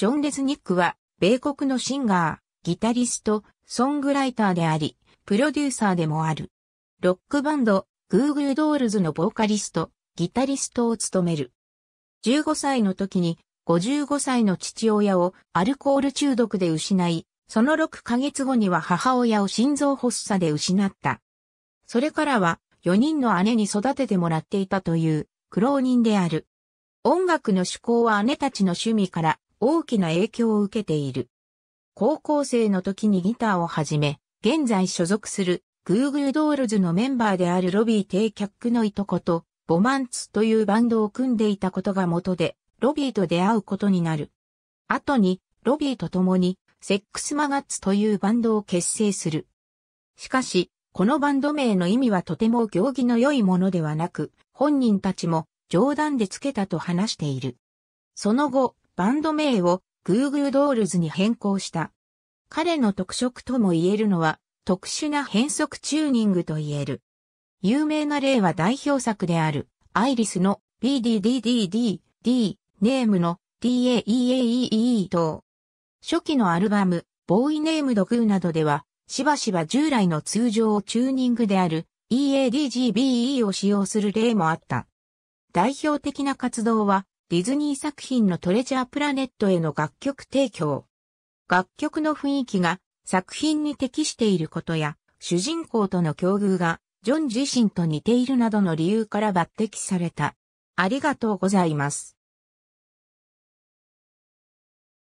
ジョン・レズニックは、米国のシンガー、ギタリスト、ソングライターであり、プロデューサーでもある。ロックバンド、グーグルドールズのボーカリスト、ギタリストを務める。15歳の時に、55歳の父親をアルコール中毒で失い、その6ヶ月後には母親を心臓発作で失った。それからは4人の姉に育ててもらっていたという苦労人である。音楽の趣向は姉たちの趣味から大きな影響を受けている。高校生の時にギターを始め、現在所属するグーグードールズのメンバーであるロビー・テイ・キャックのいとこと、ボマンツというバンドを組んでいたことが元で、ロビーと出会うことになる。後に、ロビーと共に、セックスマガッツというバンドを結成する。しかし、このバンド名の意味はとても行儀の良いものではなく、本人たちも冗談でつけたと話している。その後、バンド名をグーグードールズに変更した。彼の特色とも言えるのは特殊な変則チューニングと言える。有名な例は代表作であるアイリスの BDDDD、D、ネームの DAEAEE 等。初期のアルバム、ボーイネームドグーなどでは、しばしば従来の通常チューニングである EADGBE を使用する例もあった。代表的な活動は、ディズニー作品のトレジャープラネットへの楽曲提供。楽曲の雰囲気が作品に適していることや、主人公との境遇がジョン自身と似ているなどの理由から抜擢された。ありがとうございます。